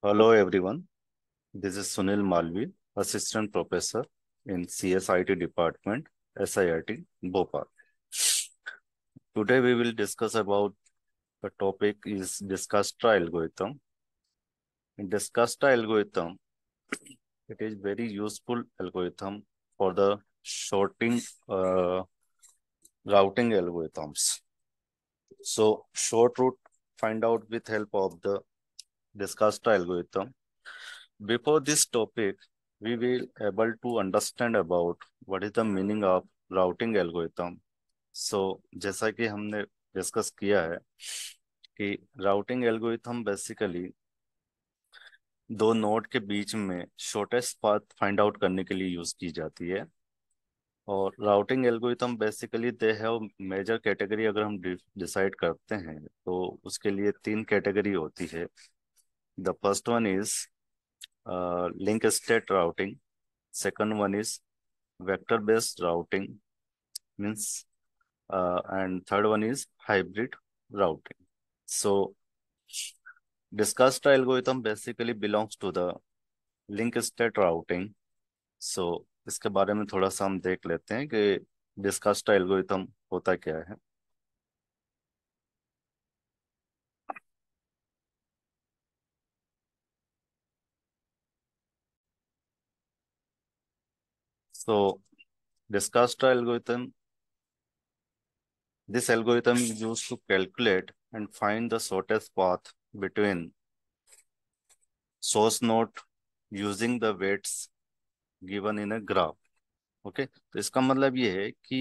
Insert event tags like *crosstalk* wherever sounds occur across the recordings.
Hello everyone. This is Sunil Malvi, Assistant Professor in CSIT Department, SIIT, Bhopal. Today we will discuss about the topic is Discustra algorithm. In Discustra algorithm, it is very useful algorithm for the sorting uh, routing algorithms. So short route find out with help of the discussed algorithm. Before this topic, we will able to understand about what is the meaning of routing algorithm. So, jaisa ki humne discuss kiya hai ki routing algorithm basically दो node के बीच में shortest path find out करने के लिए use की जाती है और routing algorithm basically they have major category अगर हम डिसाइड करते हैं तो उसके लिए तीन कैटेगरी होती है The first one is uh, link state routing. Second one is vector based routing means, uh, and third one is hybrid routing. So discussed algorithm basically belongs to the link state routing. So इसके बारे में थोड़ा सा हम देख लेते हैं कि डिस्कस्ड एल्गोरिथम होता क्या है So Descartes algorithm, this algorithm is used to calculate and find the shortest path between source node using the weights given in a graph. Okay okay? तो इसका मतलब ये है कि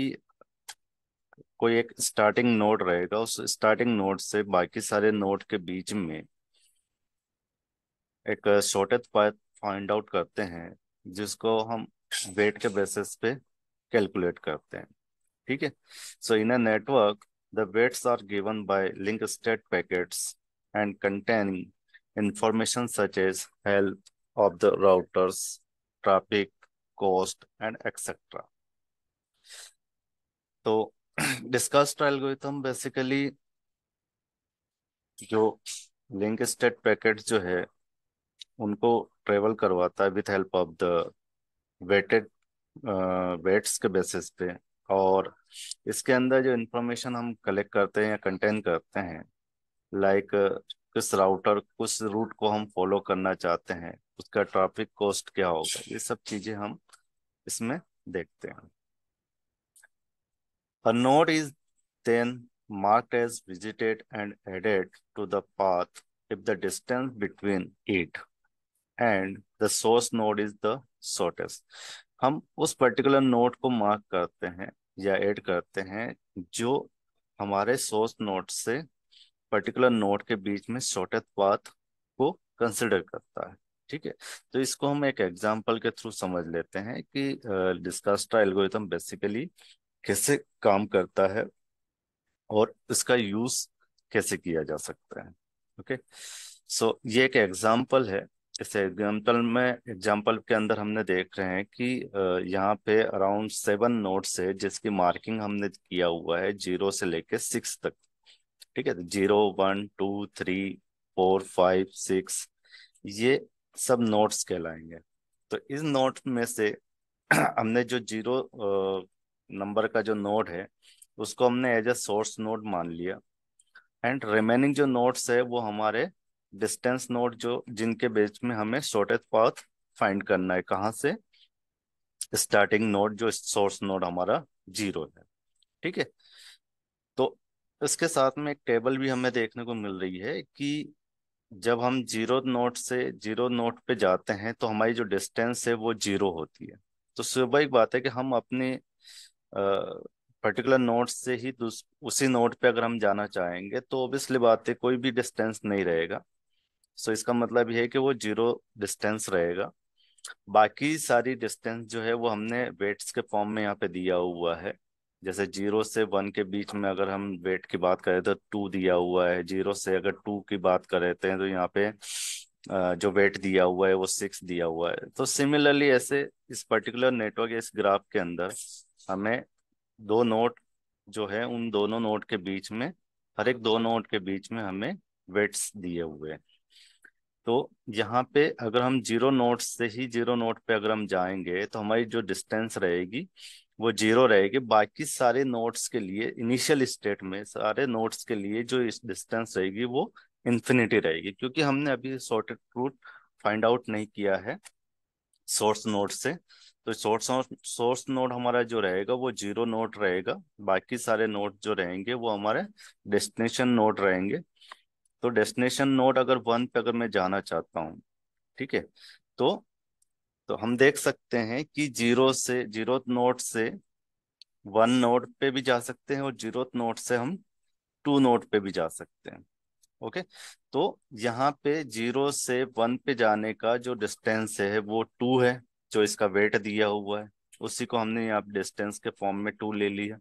कोई एक स्टार्टिंग नोड रहेगा उस स्टार्टिंग नोड से बाकी सारे नोड के बीच में एक शॉर्टेज पाथ फाइंड आउट करते हैं जिसको हम वेट के बेसिस पे कैलकुलेट करते हैं ठीक है so in a network the weights are given by link state packets and containing information such as help of the routers, traffic, cost, and etc. So discussed algorithm basically जो link state packet जो है उनको travel करवाता है with help of the weighted weights के basis पे और इसके अंदर जो इंफॉर्मेशन हम कलेक्ट करते हैं या कंटेन करते हैं लाइक किस राउटर किस रूट को हम फॉलो करना चाहते हैं उसका ट्रैफिक कॉस्ट क्या होगा ये सब चीज़ें हम इसमें देखते हैं a node is then marked as visited and added to the path if the distance between it and the source node is the shortest हम उस पर्टिकुलर नोड को मार्क करते हैं या ऐड करते हैं जो हमारे सोर्स नोड से पर्टिकुलर नोड के बीच में शॉर्टेस्ट पाथ को कंसिडर करता है ठीक है तो इसको हम एक एग्जाम्पल के थ्रू समझ लेते हैं कि डिस्कास्ट्रा एल्गोरिथम बेसिकली कैसे काम करता है और इसका यूज कैसे किया जा सकता है ओके okay? सो so, ये एक एग्जाम्पल है इसे एग्जाम्पल में एग्जाम्पल के अंदर हमने देख रहे हैं कि यहाँ पे अराउंड सेवन नोट्स है जिसकी मार्किंग हमने किया हुआ है जीरो से लेके सिक्स तक ठीक है zero one two three four five six ये सब नोट्स कहलाएंगे तो इस नोट में से *clears throat* हमने जो जीरो नंबर का जो नोट है उसको हमने एज ए सोर्स नोट मान लिया एंड रिमेनिंग जो नोट्स है वो हमारे डिस्टेंस नोड जो जिनके बीच में हमें शॉर्टेज पाथ फाइंड करना है कहाँ से स्टार्टिंग नोड जो सोर्स नोड हमारा जीरो है ठीक है तो इसके साथ में एक टेबल भी हमें देखने को मिल रही है कि जब हम जीरो नोट से जीरो नोट पे जाते हैं तो हमारी जो डिस्टेंस है वो जीरो होती है तो सुबह एक बात है कि हम अपने पर्टिकुलर नोट से ही उसी नोट पे अगर हम जाना चाहेंगे तो ऑब्वियसली बात है कोई भी डिस्टेंस नहीं रहेगा सो इसका मतलब यह है कि वो जीरो डिस्टेंस रहेगा बाकी सारी डिस्टेंस जो है वो हमने वेट्स के फॉर्म में यहाँ पे दिया हुआ है जैसे जीरो से वन के बीच में अगर हम वेट की बात करें तो टू दिया हुआ है जीरो से अगर टू की बात करते तो, तो यहाँ पे जो वेट दिया हुआ है वो सिक्स दिया हुआ है तो सिमिलरली ऐसे इस पर्टिकुलर नेटवर्क इस ग्राफ के अंदर हमें दो नोट जो है उन दोनों नोट के बीच में हर एक दो नोट के बीच में हमें वेट्स दिए हुए हैं तो यहाँ पे अगर हम जीरो नोट से ही जीरो नोट पे अगर हम जाएंगे तो हमारी जो डिस्टेंस रहेगी वो जीरो रहेगी बाकी सारे नोट्स के लिए इनिशियल स्टेट में सारे नोट्स के लिए जो इस डिस्टेंस रहेगी वो इन्फिनिटी रहेगी क्योंकि हमने अभी सॉर्टेड रूट फाइंड आउट नहीं किया है सोर्स नोट से तो सोर्स सोर्स नोट हमारा जो रहेगा वो जीरो नोट रहेगा बाकी सारे नोट जो रहेंगे वो हमारे डेस्टिनेशन नोट रहेंगे तो डेस्टिनेशन नोड अगर वन पे अगर मैं जाना चाहता हूँ ठीक है तो तो हम देख सकते हैं कि जीरो से जीरो नोट से वन नोट पे भी जा सकते हैं और जीरो नोट से हम टू नोट पे भी जा सकते हैं ओके तो यहाँ पे जीरो से वन पे जाने का जो डिस्टेंस है वो टू है जो इसका वेट दिया हुआ है उसी को हमने यहाँ डिस्टेंस के फॉर्म में टू ले लिया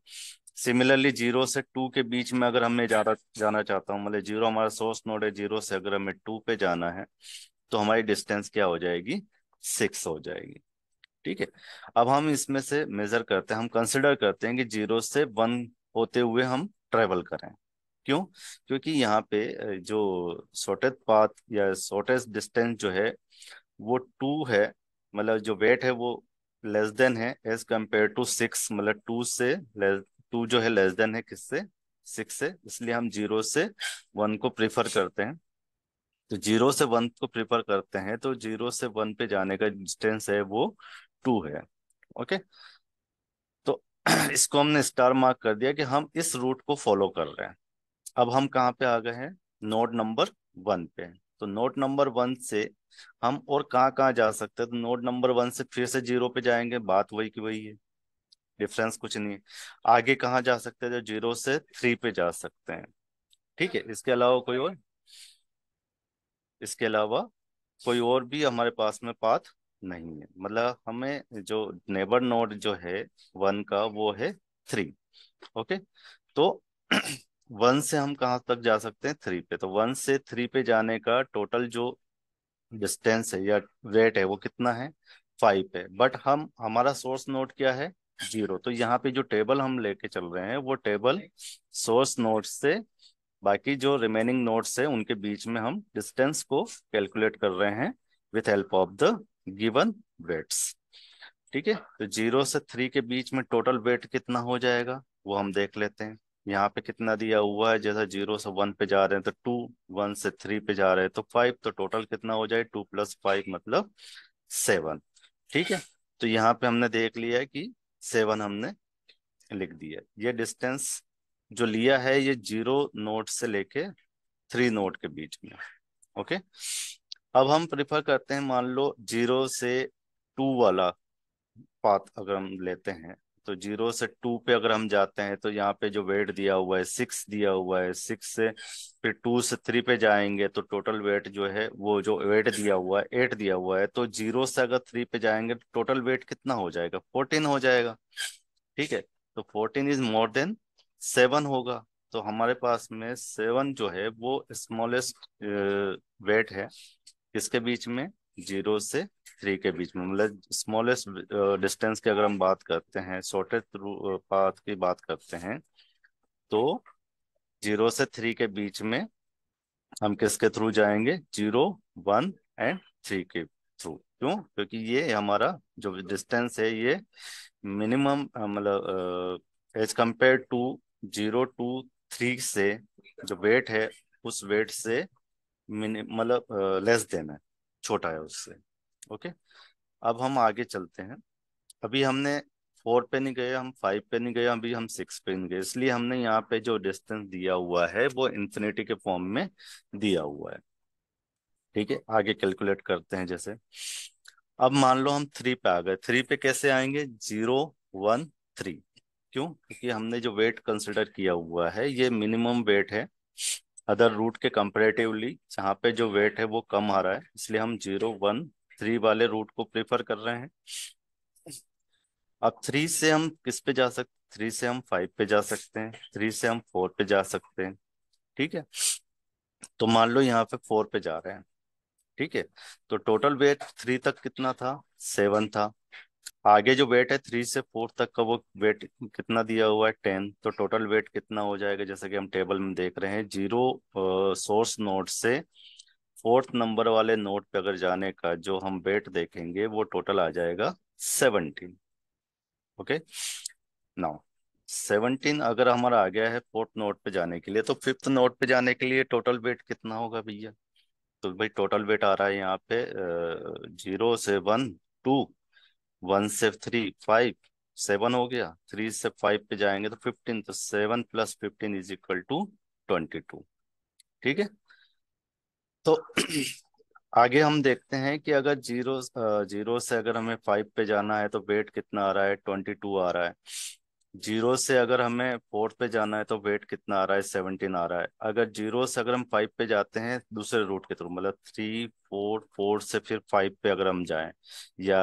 सिमिलरली जीरो से टू के बीच में अगर हमें जाना जाना चाहता हूँ मतलब जीरो हमारा सोर्स नोड है जीरो से अगर हमें टू पे जाना है तो हमारी डिस्टेंस क्या हो जाएगी सिक्स हो जाएगी ठीक है अब हम इसमें से मेजर करते हैं हम कंसिडर करते हैं कि जीरो से वन होते हुए हम ट्रेवल करें क्यों क्योंकि यहाँ पे जो शॉर्टेस्ट पाथ या शॉर्टेस्ट डिस्टेंस जो है वो टू है मतलब जो वेट है वो लेस देन है एज कम्पेयर टू सिक्स मतलब टू से लेस टू जो है लेस देन है किससे सिक्स से इसलिए हम जीरो से वन को प्रेफर करते हैं तो जीरो से वन को प्रेफर करते हैं तो जीरो से वन पे जाने का डिस्टेंस है वो टू है ओके तो *clears throat* इसको हमने स्टार मार्क कर दिया कि हम इस रूट को फॉलो कर रहे हैं अब हम कहाँ पे आ गए हैं नोट नंबर वन पे तो नोट नंबर वन से हम और कहाँ कहाँ जा सकते हैं तो नोट नंबर वन से फिर से जीरो पे जाएंगे बात वही की वही है डिफरेंस कुछ नहीं आगे कहाँ जा सकते हैं जो जीरो से थ्री पे जा सकते हैं ठीक है इसके अलावा कोई और इसके अलावा कोई और भी हमारे पास में पाथ नहीं है मतलब हमें जो नेबर नोड जो है वन का वो है थ्री ओके तो *clears throat* वन से हम कहाँ तक जा सकते हैं थ्री पे तो वन से थ्री पे जाने का टोटल जो डिस्टेंस है या रेट है वो कितना है फाइव है बट हम हमारा सोर्स नोट क्या है जीरो तो यहाँ पे जो टेबल हम लेके चल रहे हैं वो टेबल सोर्स नोट्स से बाकी जो रिमेनिंग नोट्स है उनके बीच में हम डिस्टेंस को कैलकुलेट कर रहे हैं with help of the given weights ठीक है तो जीरो से थ्री के बीच में टोटल वेट कितना हो जाएगा वो हम देख लेते हैं यहाँ पे कितना दिया हुआ है जैसा जीरो से वन पे जा रहे हैं तो टू वन से थ्री पे जा रहे हैं तो फाइव तो टोटल कितना हो जाए टू प्लस फाइव मतलब सेवन ठीक है तो यहाँ पे हमने देख लिया है कि सेवन हमने लिख दिया ये डिस्टेंस जो लिया है ये जीरो नोट से लेके थ्री नोट के बीच में ओके अब हम प्रिफर करते हैं मान लो जीरो से टू वाला पाथ अगर हम लेते हैं तो जीरो से टू पे अगर हम जाते हैं तो यहाँ पे जो वेट दिया हुआ है सिक्स दिया हुआ है सिक्स से फिर टू से थ्री पे जाएंगे तो टोटल वेट जो है वो जो वेट दिया हुआ है एट दिया हुआ है तो जीरो से अगर थ्री पे जाएंगे तो टोटल वेट कितना हो जाएगा फोर्टीन हो जाएगा ठीक है तो fourteen is more than seven होगा तो हमारे पास में सेवन जो है वो स्मॉलेस्ट वेट है किसके बीच में जीरो से थ्री के बीच में मतलब स्मॉलेस्ट डिस्टेंस की अगर हम बात करते हैं शॉर्टेस्ट पाथ की बात करते हैं तो जीरो से थ्री के बीच में हम किसके थ्रू जाएंगे जीरो वन एंड थ्री के थ्रू क्यों क्योंकि ये हमारा जो डिस्टेंस है ये मिनिमम मतलब as compare to zero two three से जो वेट है उस वेट से मतलब लेस देन है छोटा है उससे ओके अब हम आगे चलते हैं अभी हमने फोर पे नहीं गए हम फाइव पे नहीं गए अभी हम सिक्स पे नहीं गए इसलिए हमने यहाँ पे जो डिस्टेंस दिया हुआ है वो इंफिनिटी के फॉर्म में दिया हुआ है ठीक है आगे कैलकुलेट करते हैं जैसे अब मान लो हम थ्री पे आ गए थ्री पे कैसे आएंगे जीरो वन थ्री क्यों क्योंकि हमने जो वेट कंसिडर किया हुआ है ये मिनिमम वेट है अदर रूट के कंपेरेटिवली जहाँ पे जो वेट है वो कम आ रहा है इसलिए हम जीरो वन थ्री वाले रूट को प्रेफर कर रहे हैं अब थ्री से हम किस पे जा सकते थ्री से हम फाइव पे जा सकते हैं थ्री से हम फोर पे जा सकते हैं ठीक है तो मान लो यहाँ पे फोर पे जा रहे हैं ठीक है तो टोटल वेट थ्री तक कितना था सेवन था आगे जो वेट है थ्री से फोर तक का वो वेट कितना दिया हुआ है टेन तो टोटल वेट कितना हो जाएगा जैसे कि हम टेबल में देख रहे हैं जीरो सोर्स नोट से फोर्थ नंबर वाले नोट पे अगर जाने का जो हम वेट देखेंगे वो टोटल आ जाएगा सेवनटीन ओके नाउ सेवनटीन अगर हमारा आ गया है फोर्थ नोट पे जाने के लिए तो फिफ्थ नोट पे जाने के लिए टोटल वेट कितना होगा भैया तो भाई टोटल वेट आ रहा है यहाँ पे जीरो से वन टू वन से थ्री फाइव सेवन हो गया थ्री से फाइव पे जाएंगे तो फिफ्टीन तो seven plus fifteen is equal to twenty two ठीक है तो *clears throat* आगे हम देखते हैं कि अगर जीरो जीरो से अगर हमें फाइव पे जाना है तो वेट कितना आ रहा है ट्वेंटी टू आ रहा है जीरो से अगर हमें फोर्थ पे जाना है तो वेट कितना आ रहा है सेवनटीन आ रहा है अगर जीरो से अगर हम फाइव पे जाते हैं दूसरे रूट के थ्रू मतलब थ्री फोर फोर से फिर फाइव पे अगर हम जाएं या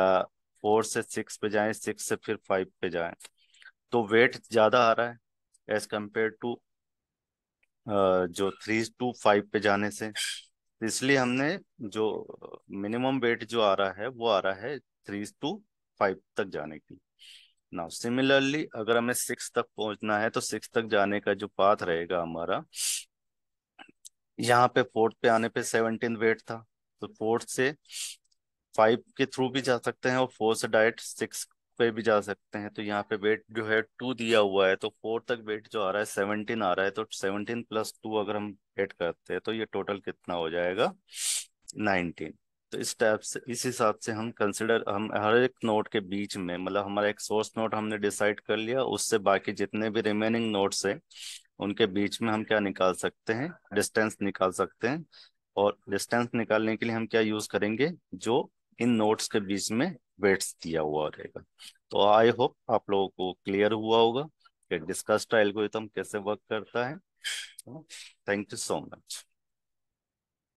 फोर से सिक्स पे जाएं सिक्स से फिर फाइव पे जाएं तो वेट ज़्यादा आ रहा है एज कम्पेयर टू जो थ्री टू फाइव पे जाने से इसलिए हमने जो मिनिमम वेट जो आ रहा है वो आ रहा है थ्री टू फाइव तक जाने की ना सिमिलरली अगर हमें सिक्स तक पहुंचना है तो सिक्स तक जाने का जो पाथ रहेगा हमारा यहाँ पे फोर्थ पे आने पे सेवनटीन वेट था तो फोर्थ से फाइव के थ्रू भी जा सकते हैं और फोर से डायरेक्ट सिक्स पे भी जा सकते हैं तो यहाँ पे वेट जो है टू दिया हुआ है तो फोर तक वेट जो आ रहा है सेवनटीन आ रहा है तो सेवनटीन प्लस टू अगर हम एड करते हैं तो ये टोटल कितना हो जाएगा नाइनटीन तो इस टाइप से इस हिसाब से हम कंसिडर हम हर एक नोट के बीच में मतलब हमारा एक सोर्स नोट हमने डिसाइड कर लिया उससे बाकी जितने भी रिमेनिंग नोट्स हैं उनके बीच में हम क्या निकाल सकते हैं डिस्टेंस निकाल सकते हैं और डिस्टेंस निकालने के लिए हम क्या यूज करेंगे जो इन नोट्स के बीच में वेट्स दिया हुआ रहेगा तो आई होप आप लोगों को क्लियर हुआ होगा कि डिस्कस्ड एल्गोरिथम कैसे वर्क करता है थैंक यू सो मच